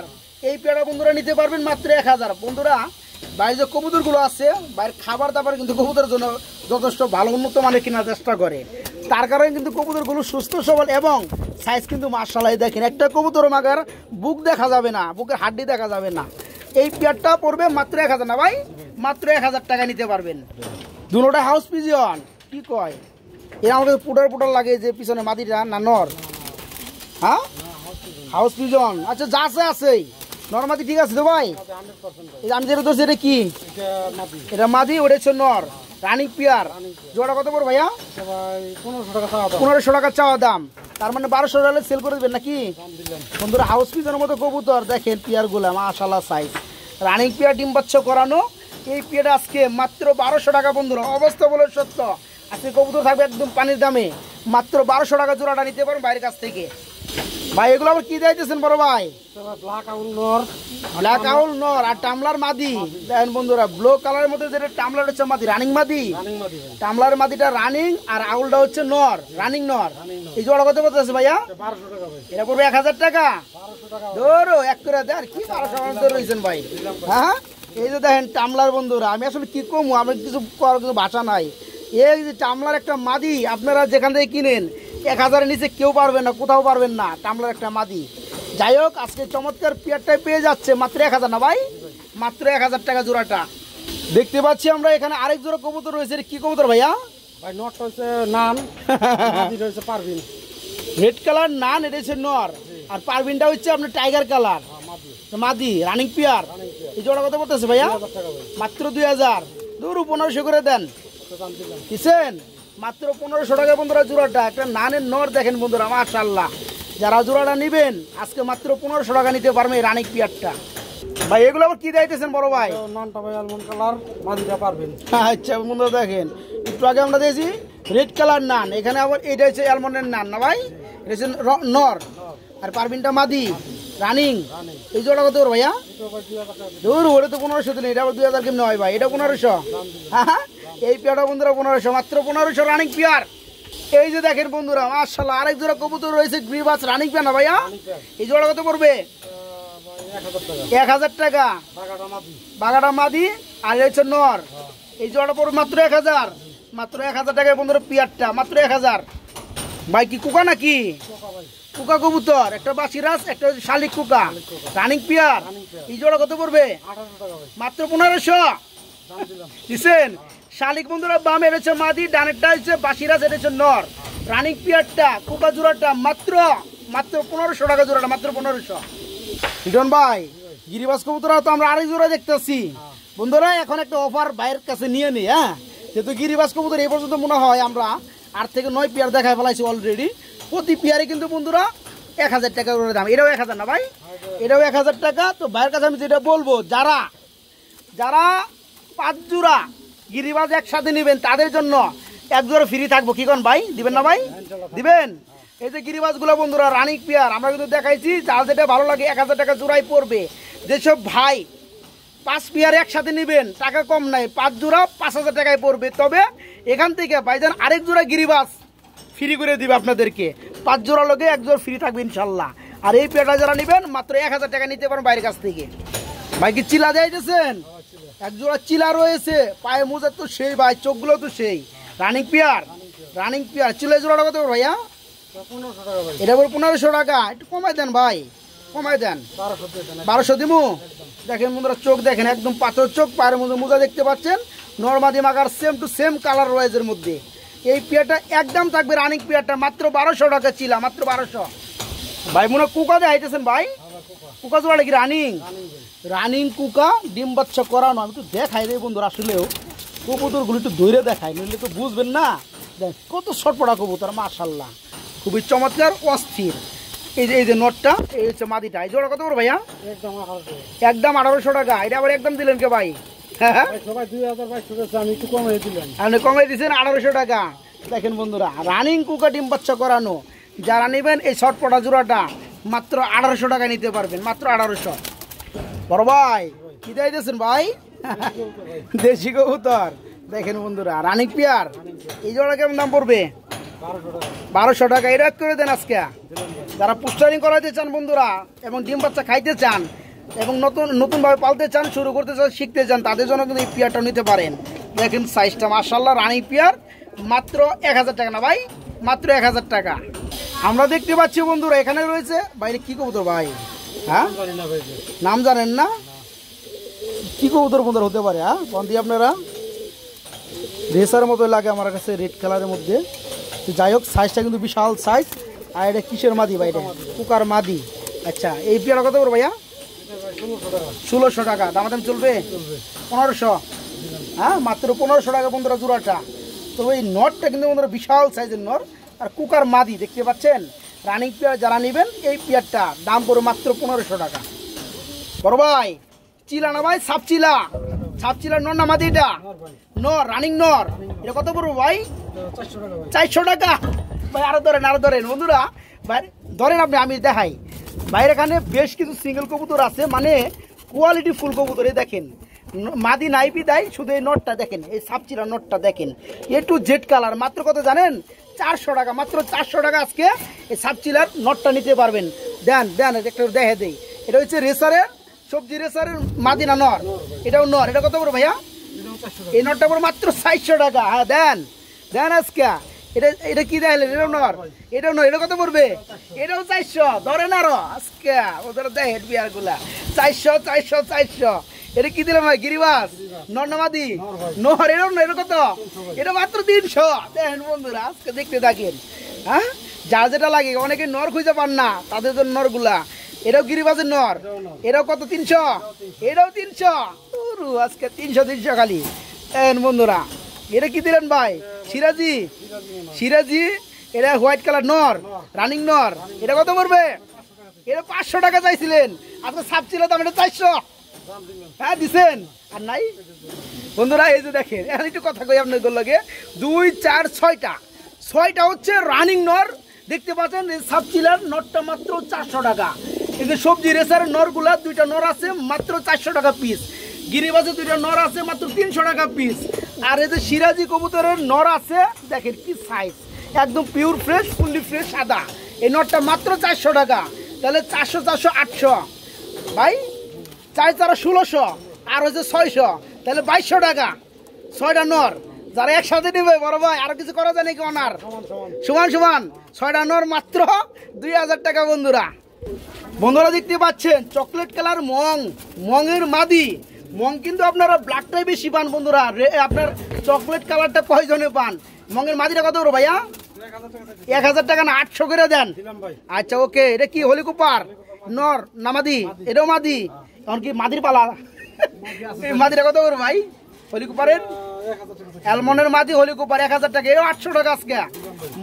এই পেয়ারা বন্ধুরা নিতে পারবেন মাত্র এক হাজার বন্ধুরা বাইরে যে কবুতরগুলো আছে বাইরের খাবার দাবার কিন্তু কবুতরের জন্য যথেষ্ট ভালো উন্নত মানের কেনার চেষ্টা করে তার কারণে কিন্তু কবুতরগুলো সুস্থ সবল এবং সাইজ কিন্তু মার্শালাই দেখেন একটা কবুতর মাগার বুক দেখা যাবে না বুকের হাড্ডি দেখা যাবে না এই পেয়ারটা পড়বে মাত্র এক হাজার না ভাই মাত্র এক হাজার টাকা নিতে পারবেন দুটা হাউস পিজিয়ন কি কয় এরা আমাদের পুটার পুটার লাগে যে পিছনে মাদিরা নানর হ্যাঁ হাউস পিজন আচ্ছা যা আছে আছেই নরমাদি ঠিক আছে তো ভাই এই আমি যেটা ধরছি এটা কি এটা মাদি ওটা হচ্ছে নর রানিং পিয়ার জোড়া কত পড়ো ভাইয়া পনেরোশো টাকা চাওয়া দাম তার মানে বারোশো টাকা সেল করে দেবেন নাকি বন্ধুরা হাউস পিজনের মতো কবুতর দেখেন পিয়ারগুলো মাশাল্লাহ সাইজ রানিং পিয়ার ডিম বাচ্চা করানো এই পেট আজকে মাত্র বারোশো টাকা বন্ধুরা অবস্থা বলে সত্য আজকে কবুতর থাকবে একদম পানির দামে মাত্র বারোশো টাকা জোড়াটা নিতে পারেন বাইরের কাছ থেকে ভাই এগুলো আবার কি দিতেছেন বড় ভাই নর আর টামলার বন্ধুরা ব্লু কালারের মধ্যে যেটা মাদি রানিং মাদি রানিং আর আউলটা হচ্ছে নর রানিং নর এই ভাইয়া এক হাজার টাকা ধরো করে কি বারোশো রয়েছেন ভাই হ্যাঁ, হ্যাঁ। এই যে দেখেন টামলার বন্ধুরা আমি আসলে কি কমু আমি কিছু করার কিছু ভাষা নাই এই যে টামলার একটা মাদি আপনারা যেখান থেকে কিনেন এক হাজারের নিচে কেউ পারবেন না কোথাও পারবেন না টামলার একটা মাদি যাই হোক আজকে চমৎকার পেয়ারটাই পেয়ে যাচ্ছে মাত্র এক হাজার না ভাই মাত্র এক হাজার টাকা জোড়াটা দেখতে পাচ্ছি আমরা এখানে আরেক জোড়া কবুতর রয়েছে কি কবুতর ভাইয়া ভাই নট হয়েছে নান রয়েছে পারবিন রেড কালার নান এটা হচ্ছে নর আর পারবিনটা হচ্ছে আপনার টাইগার হ্যাঁ। কালার মাদি রানিং পিয়ার এই জোড়া কত বলতেছে ভাইয়া মাত্র দুই হাজার পনেরোশো করে দেন মাত্র পনেরোশো টাকা বন্ধুরা জোড়াটা একটা নানের নর দেখেন বন্ধুরা যারা জোড়াটা নেবেন আজকে মাত্র পনেরোশো টাকা নিতে পারবে এই রানিক পিয়ারটা ভাই এগুলো আবার কি দেখতেছেন বড় ভাই পারবেন আচ্ছা বন্ধুরা দেখেন একটু আগে আমরা দিয়েছি রেড কালার নান এখানে আবার এটা হচ্ছে অ্যালমন্ডের নান না ভাই এটা হচ্ছে নর আর পারবিনটা মাদি রানিং এই জোড়া কত ওর ভাইয়া দূর ওরে তো পনেরোশো নেই এটা দুই হাজার কেমনি হয় ভাই এটা পনেরোশো হ্যাঁ, হ্যাঁ? এই পেয়ারটা বন্ধুরা পনেরোশো মাত্র পনেরোশো রানিং পেয়ার এই যে দেখেন বন্ধুরা মার্শাল্লাহ আরেক জোড়া কবুতর রয়েছে গ্রিবাস রানিং পেয়ার না ভাইয়া এই জোড়া কত পড়বে এক হাজার টাকা বাগাটা মাদি আর হচ্ছে নর এই জোড়া পড়বে মাত্র এক হাজার মাত্র এক হাজার টাকায় বন্ধুরা পিয়ারটা মাত্র এক হাজার ভাই কি কোকা নাকি কুকা কবুতর একটা বাসি রাস একটা শালিক কুকা রানিং পিয়ার এই জোড়া কত পড়বে মাত্র পনেরোশো দিচ্ছেন শালিক বন্ধুরা বাম এটা মাদি ডানেরটা হচ্ছে বাসি রাস এটা নর রানিং পিয়ারটা কুকা জোড়াটা মাত্র মাত্র পনেরোশো টাকা জোড়াটা মাত্র পনেরোশো ইডন ভাই গিরিবাস কবুতর তো আমরা আড়াই জোড়া দেখতেছি বন্ধুরা এখন একটা অফার বাইরের কাছে নিয়ে নিই হ্যাঁ যেহেতু গিরিবাস কবুতর এই পর্যন্ত মনে হয় আমরা আট থেকে নয় পেয়ার দেখায় ফেলাইছি অলরেডি প্রতি পেয়ারে কিন্তু বন্ধুরা এক হাজার টাকা করে দাম এটাও এক হাজার না ভাই এটাও এক হাজার টাকা তো ভাইয়ের কাছে আমি যেটা বলবো যারা যারা পাঁচ জোড়া গিরিবাজ একসাথে নেবেন তাদের জন্য এক ফ্রি থাকবো কী কন ভাই দিবেন না ভাই দিবেন এই যে গিরিবাজগুলো বন্ধুরা রানিক পেয়ার আমরা কিন্তু দেখাইছি যার যেটা ভালো লাগে এক হাজার টাকা জোড়াই পড়বে যেসব ভাই পাঁচ পেয়ার একসাথে নেবেন টাকা কম নাই পাঁচ জোড়া পাঁচ হাজার টাকায় পড়বে তবে এখান থেকে ভাইজান আরেক জোড়া গিরিবাস ফ্রি করে দিবে আপনাদেরকে পাঁচ জোড়া লোকে এক জোড়া ফ্রি থাকবে ইনশাল্লাহ আর এই পেটা যারা নেবেন মাত্র এক হাজার টাকা নিতে পারেন বাইরের কাছ থেকে ভাই কি চিলা যাইতেছেন হ্যাঁ, এক জোড়া চিলা রয়েছে পায়ে মোজার তো সেই ভাই চোখগুলো তো সেই রানিং পিয়ার রানিং পিয়ার জোড়া টাকা দেবো ভাইয়া এটা বল পনেরোশো টাকা একটু কমাই দেন ভাই কমাই দেন বারোশো দিমু দেখেন মুদ্রা চোখ দেখেন একদম পাথর চোখ পায়ের মধ্যে মোজা দেখতে পাচ্ছেন নর্মাদি মাগার সেম টু সেম কালার রয়েছে এর মধ্যে এই পেয়ারটা একদম থাকবে রানিং পেয়ারটা মাত্র বারোশো টাকা ছিল মাত্র বারোশো ভাই মনে কুকা দিয়ে আইতেছেন ভাই কুকা জোড়া কি রানিং রানিং কুকা ডিম বাচ্চা করানো আমি একটু দেখাই দেয় বন্ধুরা আসলেও গুলো একটু ধরে দেখাই নিলে তো বুঝবেন না দেখ কত সটপড়া কবুতর মাশাল্লাহ খুবই চমৎকার অস্থির এই যে এই যে নটটা এই হচ্ছে মাদিটা এই জোড়া কত বড় ভাইয়া একদম আঠারোশো টাকা এটা আবার একদম দিলেন কে ভাই হ্যাঁ? আপনি কমাই দিচ্ছেন আঠারোশো টাকা দেখেন বন্ধুরা রানিং কুকা ডিম বাচ্চা করানো যারা নেবেন এই শর্টপটা জোড়াটা মাত্র আঠারোশো টাকা নিতে পারবেন মাত্র আঠারোশো বড় ভাই কি দিয়েছেন ভাই দেশি কবুতর দেখেন বন্ধুরা রানিক পিয়ার এই জোড়া কেমন দাম পড়বে বারোশো টাকা এটা করে দেন আজকে যারা পুস্টারিং করাতে চান বন্ধুরা এবং ডিম বাচ্চা খাইতে চান এবং নতুন নতুনভাবে পালতে চান শুরু করতে চান শিখতে চান তাদের জন্য কিন্তু এই পেয়ারটা নিতে পারেন দেখেন সাইজটা মার্শাল্লাহ রানি পেয়ার মাত্র এক হাজার টাকা না ভাই মাত্র এক হাজার টাকা আমরা দেখতে পাচ্ছি বন্ধুরা এখানে রয়েছে বাইরে কী কবুতর ভাই হ্যাঁ নাম জানেন না কী কবুতর বন্ধুর হতে পারে হ্যাঁ বন্ধি আপনারা রেসার মতো লাগে আমার কাছে রেড কালারের মধ্যে যাই হোক সাইজটা কিন্তু বিশাল সাইজ আর এটা কিসের মাদি ভাই এটা কুকার মাদি আচ্ছা এই পিয়ারের কথা বলবো ভাইয়া ষোলোশো টাকা দাম চলবে পনেরোশো হ্যাঁ মাত্র পনেরোশো টাকা বন্ধুরা জোড়াটা তো ওই নটটা কিন্তু বন্ধুরা বিশাল সাইজের নর আর কুকার মাদি দেখতে পাচ্ছেন রানিং পেয়ার যারা নেবেন এই পেয়ারটা দাম পড়ে মাত্র পনেরোশো টাকা বড় ভাই চিলা না ভাই সাপচিলা সাপচিলার নর না মাদি এটা নর রানিং নর এটা কত পড়বো ভাই চারশো টাকা ভাই আরো ধরেন আরো ধরেন বন্ধুরা ভাই ধরেন আপনি আমি দেখাই বাইরে এখানে বেশ কিছু সিঙ্গেল কবুতর আছে মানে কোয়ালিটি ফুল কবুতর দেখেন মাদি নাইপি দেয় শুধু এই নটটা দেখেন এই সাপচিরা নটটা দেখেন এ টু জেড কালার মাত্র কত জানেন চারশো টাকা মাত্র চারশো টাকা আজকে এই সাপচিলার নটটা নিতে পারবেন দেন দেন একটা দেখে দেই এটা হচ্ছে রেসারের সবজি রেসারের মাদিনা নর এটাও নর এটা কত বড় ভাইয়া এই নটটা বড় মাত্র চারশো টাকা হ্যাঁ দেন দেন আজকে এটা এটা কি দেখালেন এটাও নর এটা কত পড়বে এটাও চারশো ধরেন আরো আজকে ওদের দেয় হেড বিয়ার গুলা চারশো চারশো চারশো এটা কি দিলাম ভাই গিরিবাস নর্নমাদি নহর এরম না এটা কত এটা মাত্র তিনশো দেখেন বন্ধুরা আজকে দেখতে থাকেন হ্যাঁ যা যেটা লাগে অনেকে নর খুঁজে পান না তাদের জন্য নরগুলা এটাও গিরিবাসের নর এটাও কত তিনশো এটাও তিনশো আজকে তিনশো তিনশো খালি দেখেন বন্ধুরা এটা কি দিলেন ভাই সিরাজি সিরাজি এটা হোয়াইট কালার নর রানিং নর এটা কত করবে এটা পাঁচশো টাকা চাইছিলেন আপনার সাপ ছিল দাম এটা চারশো হ্যাঁ দিছেন আর নাই বন্ধুরা এই যে দেখেন এখন একটু কথা কই আপনাদের লগে দুই চার ছয়টা ছয়টা হচ্ছে রানিং নর দেখতে পাচ্ছেন সাপ চিলার নরটা মাত্র চারশো টাকা এই যে সবজি রেসার নরগুলা দুইটা নর আছে মাত্র চারশো টাকা পিস গিরিবাজে দুইটা নর আছে মাত্র তিনশো টাকা পিস আর এই যে সিরাজি কবুতরের নর আছে দেখেন কি সাইজ একদম পিওর ফ্রেশ ফুল্লি ফ্রেশ সাদা এই নটটা মাত্র চারশো টাকা তাহলে চারশো চারশো আটশো ভাই চাই তারা ষোলোশো আর হচ্ছে ছয়শো তাহলে বাইশশো টাকা ছয়টা নর যারা একসাথে নেবে বড় ভাই আর কিছু করা যায় নাকি অনার সমান সমান ছয়টা নর মাত্র দুই হাজার টাকা বন্ধুরা বন্ধুরা দেখতে পাচ্ছেন চকলেট কালার মং মঙের মাদি মং কিন্তু আপনারা ব্ল্যাকটাই বেশি পান বন্ধুরা আপনার চকলেট কালারটা কয়জনে পান মঙ্গের মাদিরা কত বড় ভাইয়া এক হাজার টাকা না আটশো করে দেন আচ্ছা ওকে এটা কি হলি কুপার নর না মাদি এটাও মাদি এখন কি মাদির পালা মাদিরা কত করো ভাই হলি কুপারের অ্যালমন্ডের মাদি হলি কুপার এক হাজার টাকা এও আটশো টাকা আজকে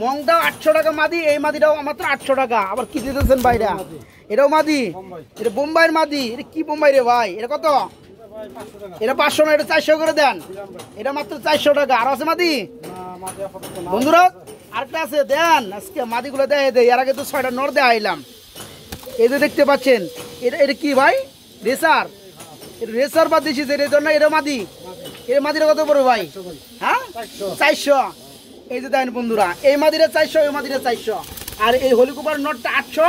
মংটাও আটশো টাকা মাদি এই মাদিটাও মাত্র আটশো টাকা আবার কি দিতেছেন ভাইরা এটাও মাদি এটা বোম্বাইয়ের মাদি এটা কি বোম্বাই রে ভাই এটা কত এটা পাঁচশো না এটা চারশো করে দেন এটা মাত্র চারশো টাকা আর আছে মাদি বন্ধুরা আরেকটা আছে দেন আজকে মাদিগুলো দেয় দেয় এর আগে তো ছয়টা নর দেয় আইলাম এই যে দেখতে পাচ্ছেন এটা এটা কি ভাই রেসার রেসার বাদ দিয়েছিস এটার জন্য এটা মাদি এর মাদিরা কত পড়বে ভাই হ্যাঁ চারশো এই যে দেন বন্ধুরা এই মাদিরে চারশো এই মাদিরে চারশো আর এই হলিকুপার নটটা আটশো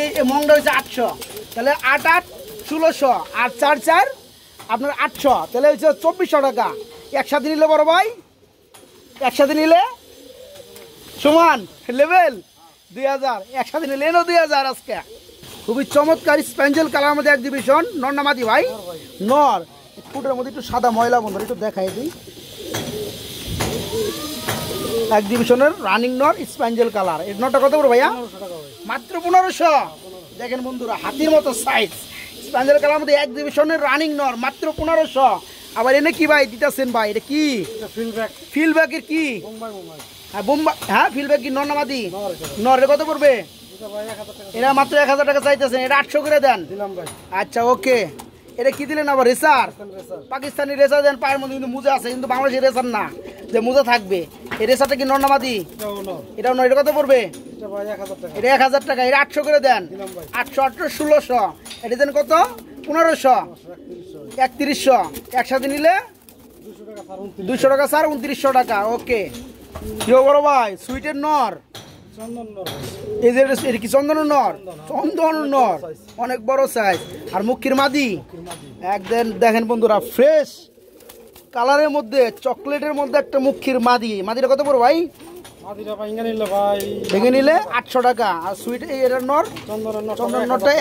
এই মঙ্গল হচ্ছে আটশো তাহলে আট আট ষোলোশো আর চার চার আপনার আটশো তাহলে হচ্ছে চব্বিশশো টাকা একসাথে নিলে বড় ভাই একসাথে নিলে সমান লেভেল দুই হাজার একসাথে নিলে এনো দুই হাজার আজকে খুবই চমৎকার স্পেঞ্জেল কালার মধ্যে এক ডিভিশন নর নামাদি ভাই নর ফুটের মধ্যে একটু সাদা ময়লা বন্ধু একটু দেখাই দিই এক ডিভিশনের রানিং নর স্পেঞ্জেল কালার এর নটা কত করে ভাইয়া মাত্র পনেরোশো দেখেন বন্ধুরা হাতির মতো সাইজ বাঞ্জাল কালার এক ডিভিশনের রানিং নর মাত্র পনেরোশো আবার এনে কি ভাই দিতেছেন ভাই এটা কি ফিল্ডব্যাকের কি হ্যাঁ বোম্বা হ্যাঁ ফিল্ডব্যাক কি নর্নামাদি নর কত পড়বে এরা মাত্র এক হাজার টাকা চাইতেছেন এটা আটশো করে দেন আচ্ছা ওকে এটা কি দিলেন আবার রেসার পাকিস্তানি রেসার দেন পায়ের মধ্যে কিন্তু মুজা আছে কিন্তু বাংলাদেশি রেসার না যে মুজা থাকবে এই রেসারটা কি নর্নামাদি এটাও নয় এটা কত পড়বে এটা এক হাজার টাকা এটা আটশো করে দেন আটশো আটশো ষোলোশো এটা দেন কত পনেরোশো একত্রিশশো একসাথে নিলে দুশো টাকা স্যার উনত্রিশশো টাকা ওকে কি বড় ভাই সুইটের নর এই যে কি চন্দন নর নর অনেক বড় সাইজ আর মাদি দেখেন বন্ধুরা ফ্রেশ কালারের মধ্যে চকলেটের মধ্যে একটা মাদি মাদিটা কত ভাই ভেঙে নিলে আটশো টাকা আর সুইট নর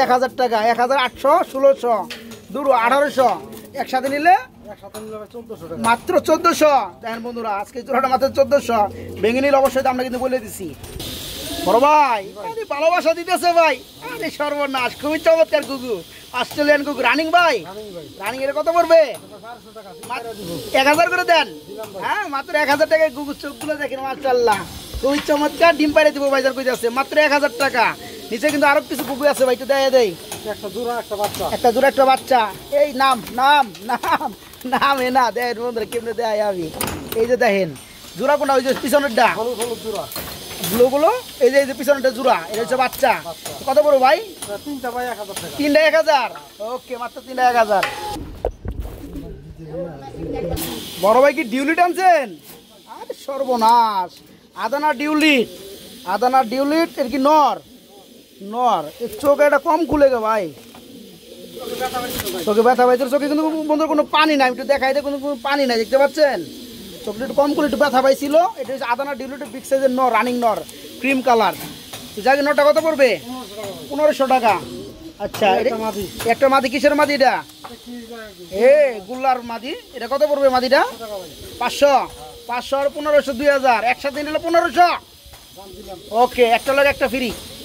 এক হাজার টাকা এক হাজার আটশো ষোলোশো দুটো আঠারোশো একসাথে নিলে মাত্র চোদ্দশো দেখেন বন্ধুরা আজকে জোড়াটা মাত্র চোদ্দশো অবশ্যই আমরা কিন্তু বলে দিছি বড় ভাই ভালোবাসা দিতেছে ভাই আরে সর্বনাশ খুবই চমৎকার গুগু অস্ট্রেলিয়ান কুকুর রানিং ভাই রানিং এর কত পড়বে এক হাজার করে দেন হ্যাঁ মাত্র এক হাজার টাকায় চোখগুলো দেখেন খুবই চমৎকার ডিম পাড়ে দিব আছে মাত্র এক হাজার টাকা নিচে কিন্তু আরো কিছু কুকুর আছে ভাই তো দেয় দেয় একটা দূর একটা বাচ্চা একটা জোড়া একটা বাচ্চা এই নাম নাম নাম নামে না দেখেন বন্ধুরা কেমনে দেয় আমি এই যে দেখেন জোড়া কোনটা ওই যে পিছনেরটা জোড়া ব্লুগুলো এই যে এই যে পিছনেরটা জোড়া এটা হচ্ছে বাচ্চা কত বড় ভাই তিনটা ভাই এক হাজার তিনটা এক হাজার ওকে মাত্র তিনটা এক হাজার বড় ভাই কি ডিউলিট আনছেন আরে সর্বনাশ আদানা ডিউলিট আদানা ডিউলিট এর কি নর নর এর চোখ এটা কম খুলে গে ভাই চোখে ব্যথা পাইছে চোখে কিন্তু বন্ধুর কোনো পানি নাই একটু দেখাই দেয় কোনো পানি নাই দেখতে পাচ্ছেন চোখটা একটু কম করে একটু ব্যথা পাইছিল এটা হচ্ছে আদানা ডিউলিটু বিগ সাইজের নর রানিং নর ক্রিম কালার যাকে নটা কত পড়বে পনেরোশো টাকা আচ্ছা একটা মাদি কিসের মাদি এটা এ গুল্লার মাদি এটা কত পড়বে মাদিটা পাঁচশো পাঁচশো আর পনেরোশো দুই হাজার একসাথে নিলে পনেরোশো ওকে একটা লোক একটা ফ্রি